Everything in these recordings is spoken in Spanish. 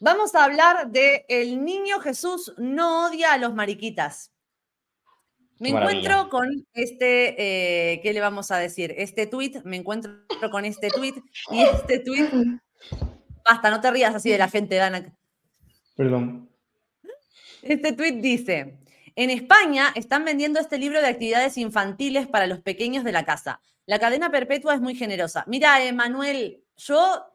Vamos a hablar de El niño Jesús no odia a los mariquitas. Me encuentro con este, eh, ¿qué le vamos a decir? Este tweet, me encuentro con este tweet y este tweet. Basta, no te rías así de la gente, Dana. Perdón. Este tweet dice: En España están vendiendo este libro de actividades infantiles para los pequeños de la casa. La cadena perpetua es muy generosa. Mira, Emanuel, yo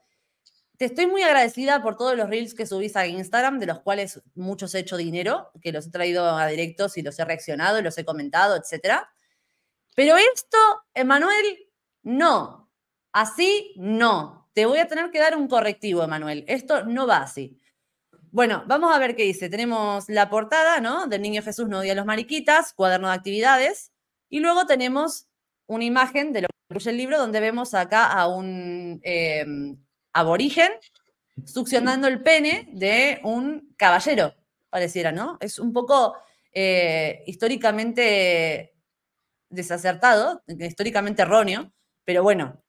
te estoy muy agradecida por todos los reels que subís a Instagram, de los cuales muchos he hecho dinero, que los he traído a directos y los he reaccionado, los he comentado, etc. Pero esto, Emanuel, no. Así no. Te voy a tener que dar un correctivo, Emanuel. Esto no va así. Bueno, vamos a ver qué dice. Tenemos la portada, ¿no? Del Niño Jesús no odia a los mariquitas, cuaderno de actividades. Y luego tenemos una imagen de lo que incluye el libro donde vemos acá a un... Eh, aborigen succionando el pene de un caballero, pareciera, ¿no? Es un poco eh, históricamente desacertado, históricamente erróneo, pero bueno,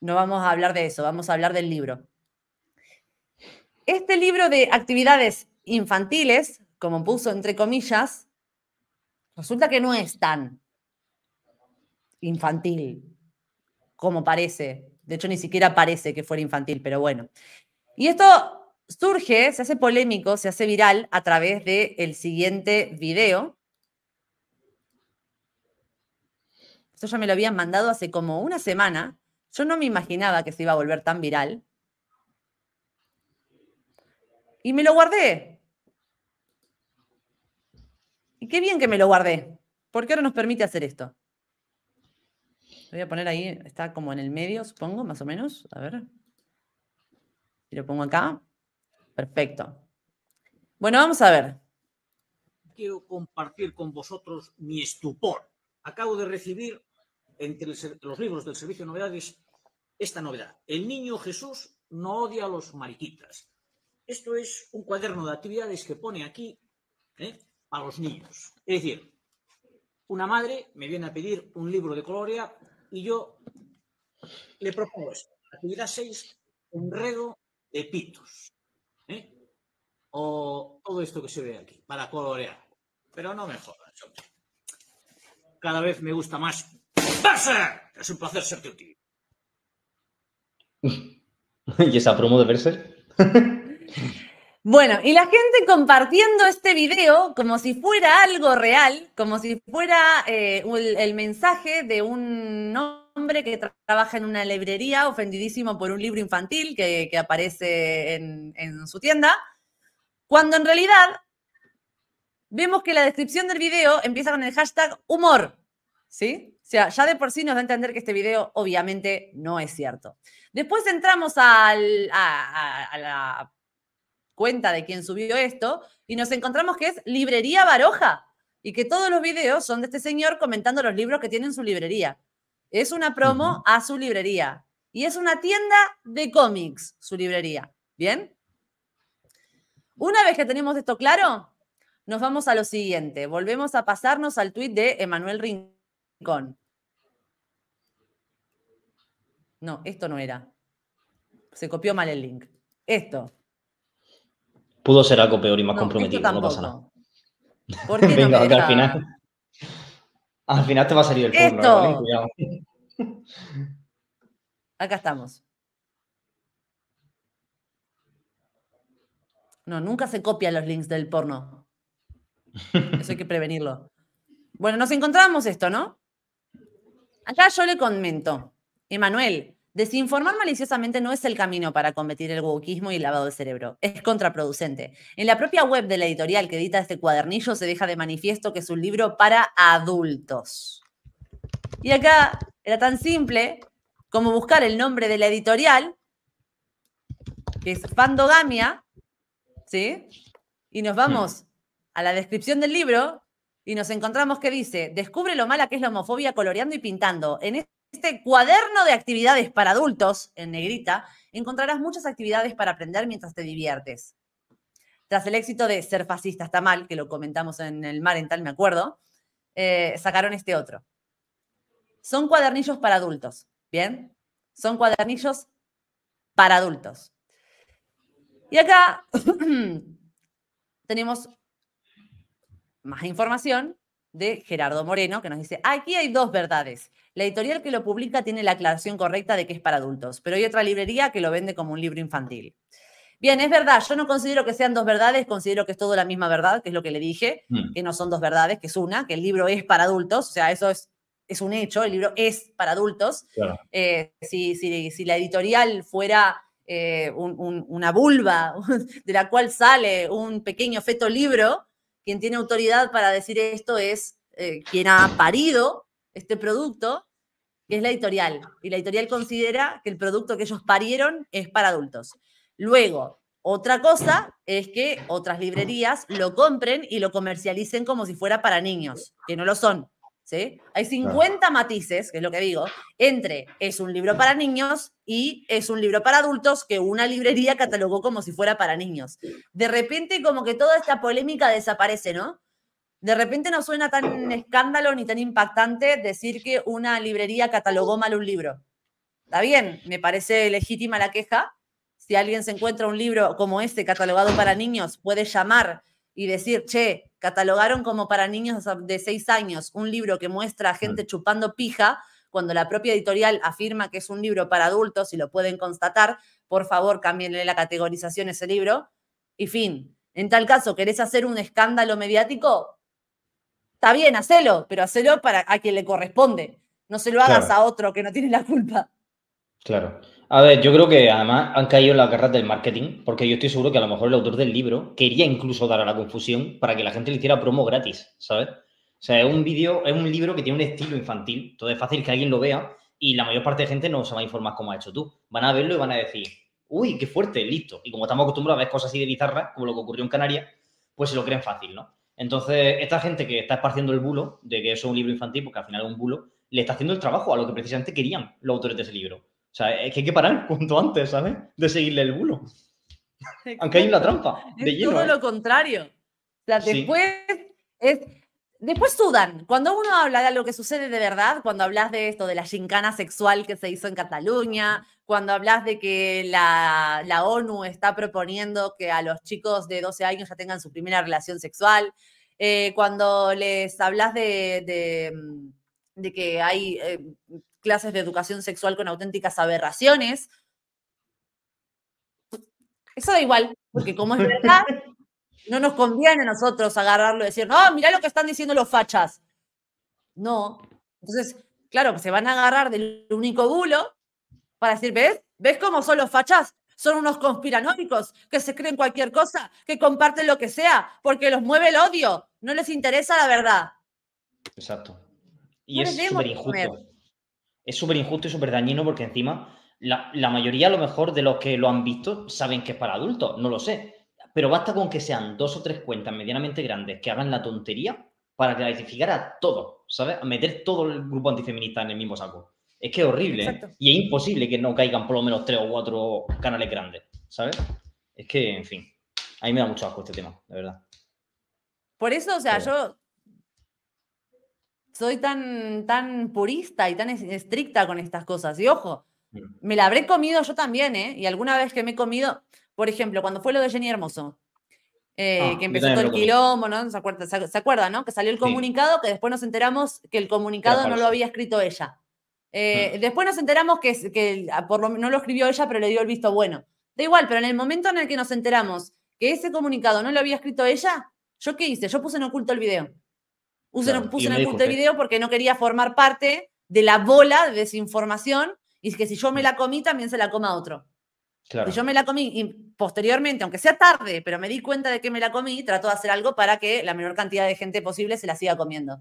no vamos a hablar de eso, vamos a hablar del libro. Este libro de actividades infantiles, como puso entre comillas, resulta que no es tan infantil como parece. De hecho, ni siquiera parece que fuera infantil, pero bueno. Y esto surge, se hace polémico, se hace viral a través del el siguiente video. Esto ya me lo habían mandado hace como una semana. Yo no me imaginaba que se iba a volver tan viral. Y me lo guardé. Y qué bien que me lo guardé, porque ahora nos permite hacer esto voy a poner ahí, está como en el medio, supongo, más o menos. A ver. Si lo pongo acá. Perfecto. Bueno, vamos a ver. Quiero compartir con vosotros mi estupor. Acabo de recibir entre los libros del Servicio de Novedades esta novedad. El niño Jesús no odia a los mariquitas. Esto es un cuaderno de actividades que pone aquí ¿eh? a los niños. Es decir, una madre me viene a pedir un libro de colorea y yo le propongo esto. Actividad 6, enredo de pitos. ¿eh? O todo esto que se ve aquí, para colorear. Pero no mejor Cada vez me gusta más. Perser Es un placer serte útil. ¿Y esa promo de verse Bueno, y la gente compartiendo este video como si fuera algo real, como si fuera eh, el, mensaje de un hombre que trabaja en una librería ofendidísimo por un libro infantil que, aparece en, su tienda, cuando en realidad vemos que la descripción del video empieza con el hashtag humor, ¿sí? O sea, ya de por sí nos da a entender que este video obviamente no es cierto. Después entramos a, la cuenta de quién subió esto y nos encontramos que es Librería Baroja y que todos los videos son de este señor comentando los libros que tiene en su librería. Es una promo a su librería y es una tienda de cómics, su librería. ¿Bien? Una vez que tenemos esto claro, nos vamos a lo siguiente. Volvemos a pasarnos al tuit de Emanuel Rincón. No, esto no era. Se copió mal el link. Esto pudo ser algo peor y más comprometido, no pasa nada. al final. te va a salir el porno, Acá estamos. No, nunca se copian los links del porno. Eso hay que prevenirlo. Bueno, nos encontramos esto, ¿no? Acá yo le comento. Emanuel, Desinformar maliciosamente no es el camino para combatir el wokismo y el lavado de cerebro. Es contraproducente. En la propia web de la editorial que edita este cuadernillo se deja de manifiesto que es un libro para adultos. Y acá era tan simple como buscar el nombre de la editorial, que es Fandogamia, ¿sí? Y nos mm. vamos a la descripción del libro y nos encontramos que dice, descubre lo mala que es la homofobia coloreando y pintando. En este cuaderno de actividades para adultos, en negrita, encontrarás muchas actividades para aprender mientras te diviertes. Tras el éxito de Ser fascista está mal, que lo comentamos en el mar en tal me acuerdo, eh, sacaron este otro. Son cuadernillos para adultos, ¿bien? Son cuadernillos para adultos. Y acá tenemos más información de Gerardo Moreno, que nos dice, aquí hay dos verdades. La editorial que lo publica tiene la aclaración correcta de que es para adultos, pero hay otra librería que lo vende como un libro infantil. Bien, es verdad, yo no considero que sean dos verdades, considero que es todo la misma verdad, que es lo que le dije, mm. que no son dos verdades, que es una, que el libro es para adultos, o sea, eso es, es un hecho, el libro es para adultos. Eh, si, la editorial fuera eh, una vulva de la cual sale un pequeño feto libro, quien tiene autoridad para decir esto es eh, quien ha parido este producto, que es la editorial. Y la editorial considera que el producto que ellos parieron es para adultos. Luego, otra cosa es que otras librerías lo compren y lo comercialicen como si fuera para niños, que no lo son. ¿sí? Hay 50 matices, que es lo que digo, entre es un libro para niños y es un libro para adultos que una librería catalogó como si fuera para niños. De repente, como que toda esta polémica desaparece, ¿no? de repente no suena tan escándalo ni tan impactante decir que una librería catalogó mal un libro. Está bien, me parece legítima la queja. Si alguien se encuentra un libro como este catalogado para niños, puede llamar y decir, che, catalogaron como para niños de seis años un libro que muestra a gente chupando pija, cuando la propia editorial afirma que es un libro para adultos y lo pueden constatar, por favor, cámbienle la categorización a ese libro. Y fin, en tal caso, ¿querés hacer un escándalo mediático? Está bien, hacelo, pero hacelo para a quien le corresponde. No se lo hagas a otro que no tiene la culpa. Claro. A ver, yo creo que además han caído en las garras del marketing, porque yo estoy seguro que a lo mejor el autor del libro quería incluso dar a la confusión para que la gente le hiciera promo gratis, ¿sabes? O sea, es un vídeo, es un libro que tiene un estilo infantil, todo es fácil que alguien lo vea y la mayor parte de gente no se va a informar como ha hecho tú. Van a verlo y van a decir, uy, qué fuerte, listo. Y como estamos acostumbrados a ver cosas así de bizarras, como lo que ocurrió en Canarias, pues se lo creen fácil, ¿no? Entonces, esta gente que está esparciendo el bulo de que eso es un libro infantil, porque al final es un bulo, le está haciendo el trabajo a lo que precisamente querían los autores de ese libro. O sea, es que hay que parar cuanto antes, ¿sabes? De seguirle el bulo. Aunque hay una trampa. De es todo ¿eh? lo contrario. O sea, después es Después sudan. Cuando uno habla de lo que sucede de verdad, cuando hablas de esto, de la gincana sexual que se hizo en Cataluña, cuando hablas de que la, ONU está proponiendo que a los chicos de 12 años ya tengan su primera relación sexual, eh, cuando les hablas de, mm, que hay eh, clases de educación sexual con auténticas aberraciones, eso da igual, porque como es verdad, No nos conviene a nosotros agarrarlo y decir, no, mira lo que están diciendo los fachas. No. Entonces, claro, se van a agarrar del único bulo para decir, ¿ves? ¿Ves cómo son los fachas? Son unos conspiranómicos que se creen cualquier cosa, que comparten lo que sea, porque los mueve el odio, no les interesa la verdad. Exacto. Y es súper injusto. Es súper injusto y súper dañino porque encima la, la, mayoría a lo mejor de los que lo han visto saben que es para adultos, no lo sé pero basta con que sean dos o tres cuentas medianamente grandes que hagan la tontería para clasificar a todos, ¿sabes? A meter todo el grupo antifeminista en el mismo saco. Es que es horrible ¿eh? y es imposible que no caigan por lo menos tres o cuatro canales grandes, ¿sabes? Es que, en fin, a mí me da mucho asco este tema, de verdad. Por eso, o sea, yo soy tan, tan purista y tan estricta con estas cosas. Y ojo, Mm. Me la habré comido yo también, ¿eh? Y alguna vez que me he comido, por ejemplo, cuando fue lo de Jenny Hermoso, eh, ah, que empezó todo el quilombo, ¿no? ¿Se acuerdan, acuerda, no? Que salió el comunicado, que después nos enteramos que el comunicado no lo había escrito ella. Eh, mm. Después nos enteramos que, ah, por no lo escribió ella, pero le dio el visto bueno. Da igual, pero en el momento en el que nos enteramos que ese comunicado no lo había escrito ella, ¿yo qué hice? Yo puse en oculto el video. Puse, puse en oculto el video porque no quería formar parte de la bola de desinformación y que si yo me mm. la comí, también se la coma otro. Claro. Si yo me la comí y posteriormente, aunque sea tarde, pero me di cuenta de que me la comí, trato de hacer algo para que la menor cantidad de gente posible se la siga comiendo.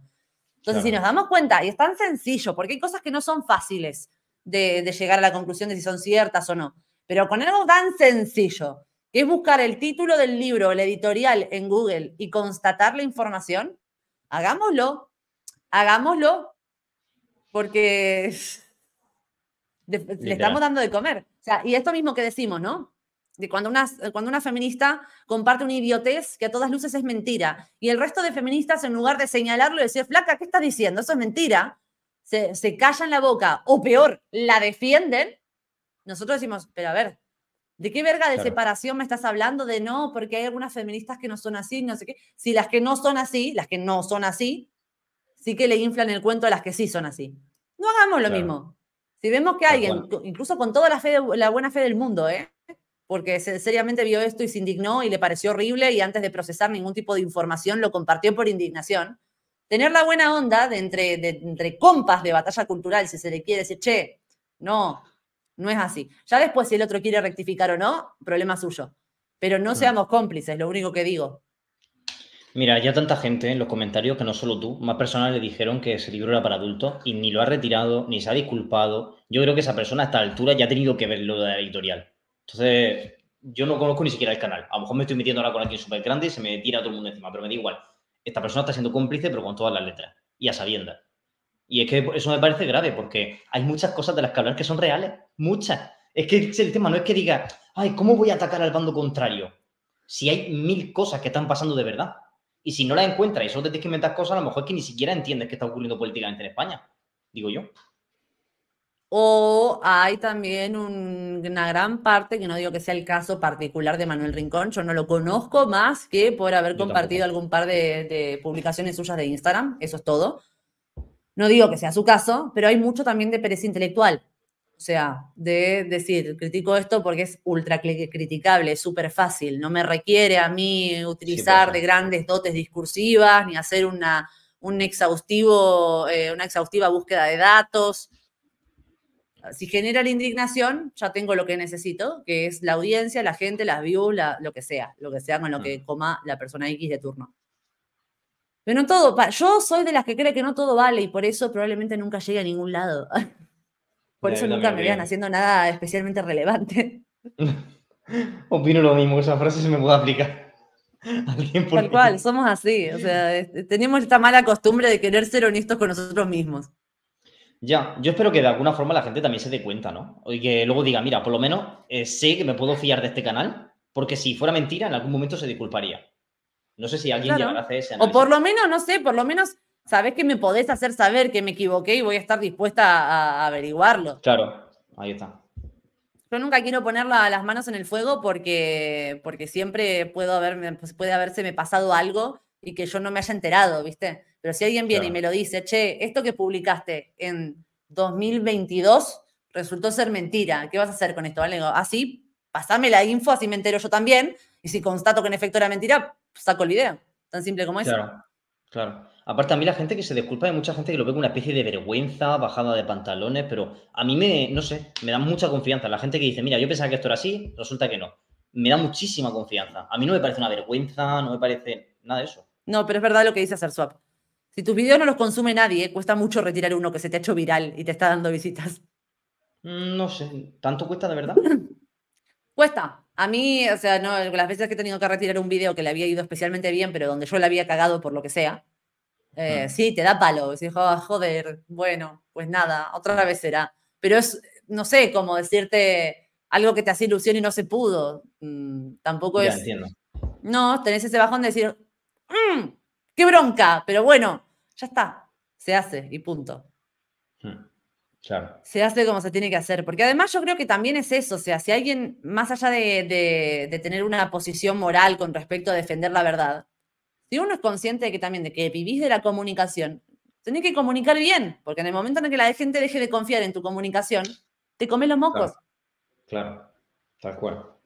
Entonces, si nos damos cuenta, y es tan sencillo, porque hay cosas que no son fáciles de, de llegar a la conclusión de si son ciertas o no, pero con algo tan sencillo, que es buscar el título del libro, la editorial en Google y constatar la información, hagámoslo, hagámoslo, porque le estamos dando de comer. y esto mismo que decimos, ¿no? De cuando una, cuando una feminista comparte una idiotez que a todas luces es mentira, y el resto de feministas, en lugar de señalarlo y decir, flaca, ¿qué estás diciendo? Eso es mentira, se, se callan la boca, o peor, la defienden. Nosotros decimos, pero a ver, ¿De qué verga de separación me estás hablando? De no, porque hay algunas feministas que no son así, no sé qué. Si las que no son así, las que no son así, sí que le inflan el cuento a las que sí son así. No hagamos lo mismo. Si vemos que alguien, incluso con toda la, fe, la buena fe del mundo, ¿eh? porque seriamente vio esto y se indignó y le pareció horrible y antes de procesar ningún tipo de información lo compartió por indignación, tener la buena onda de entre, entre compas de batalla cultural, si se le quiere decir, che, no, no es así. Ya después si el otro quiere rectificar o no, problema suyo. Pero no seamos cómplices, lo único que digo. Mira, ya tanta gente en los comentarios que no solo tú, más personas le dijeron que ese libro era para adultos y ni lo ha retirado, ni se ha disculpado. Yo creo que esa persona a esta altura ya ha tenido que ver lo de la editorial. Entonces, yo no conozco ni siquiera el canal. A lo mejor me estoy metiendo ahora con alguien súper grande y se me tira todo el mundo encima, pero me da igual. Esta persona está siendo cómplice, pero con todas las letras y a sabiendas. Y es que eso me parece grave porque hay muchas cosas de las que hablar que son reales, muchas. Es que el tema no es que diga, ay, ¿cómo voy a atacar al bando contrario? Si hay mil cosas que están pasando de verdad. Y si no la encuentras y solo te tienes que inventar cosas, a lo mejor es que ni siquiera entiendes qué está ocurriendo políticamente en España, digo yo. O hay también una gran parte, que no digo que sea el caso particular de Manuel Rincón, yo no lo conozco más que por haber compartido algún par de, de, publicaciones suyas de Instagram, eso es todo. No digo que sea su caso, pero hay mucho también de pereza intelectual. O sea, de decir, critico esto porque es ultra criticable, es súper fácil, no me requiere a mí utilizar de grandes dotes discursivas ni hacer una, un exhaustivo, eh, una exhaustiva búsqueda de datos. Si genera la indignación, ya tengo lo que necesito, que es la audiencia, la gente, las views, lo que sea, lo que sea con lo que mm. coma la persona X de turno. Pero no todo, yo soy de las que cree que no todo vale y por eso probablemente nunca llegue a ningún lado. Por eso nunca me vean haciendo nada especialmente relevante. Opino lo mismo, esa frase se me puede aplicar. tiempo Tal cual, somos así. O sea, este, tenemos esta mala costumbre de querer ser honestos con nosotros mismos. Ya, yo espero que de alguna forma la gente también se dé cuenta, ¿no? Y que luego diga, mira, por lo menos eh, sé que me puedo fiar de este canal, porque si fuera mentira, en algún momento se disculparía. No sé si alguien ya llegará a hacer ese análisis. O por lo menos, no sé, por lo menos sabés que me podés hacer saber que me equivoqué y voy a estar dispuesta a, averiguarlo. Claro, ahí está. Yo nunca quiero poner las manos en el fuego porque, porque siempre puedo puede haberse me pasado algo y que yo no me haya enterado, ¿viste? Pero si alguien viene y me lo dice, che, esto que publicaste en 2022 resultó ser mentira, ¿qué vas a hacer con esto? así, ah, pasame la info, así me entero yo también, y si constato que en efecto era mentira, saco el video, tan simple como claro. Claro. Aparte, a mí la gente que se disculpa, hay mucha gente que lo ve como una especie de vergüenza, bajada de pantalones, pero a mí me, no sé, me da mucha confianza. La gente que dice, mira, yo pensaba que esto era así, resulta que no. Me da muchísima confianza. A mí no me parece una vergüenza, no me parece nada de eso. No, pero es verdad lo que dice hacer swap. Si tus vídeos no los consume nadie, cuesta mucho retirar uno que se te ha hecho viral y te está dando visitas. Mm, no sé, ¿tanto cuesta de verdad? cuesta. A mí, o sea, no, las veces que he tenido que retirar un video que le había ido especialmente bien, pero donde yo le había cagado por lo que sea, eh, sí, te da palo. Dices, dijo, ah, joder, bueno, pues nada, otra vez será. Pero es, no sé, como decirte algo que te hace ilusión y no se pudo. Tampoco mm, tampoco ya, es. Entiendo. No, tenés ese bajón de decir, mm, qué bronca, pero bueno, ya está, se hace y punto. Hmm. Se hace como se tiene que hacer. Porque además yo creo que también es eso. O sea, si alguien, más allá de, tener una posición moral con respecto a defender la verdad, si uno es consciente de que también de que vivís de la comunicación, tenés que comunicar bien. Porque en el momento en el que la gente deje de confiar en tu comunicación, te comes los mocos. claro. Tal cual.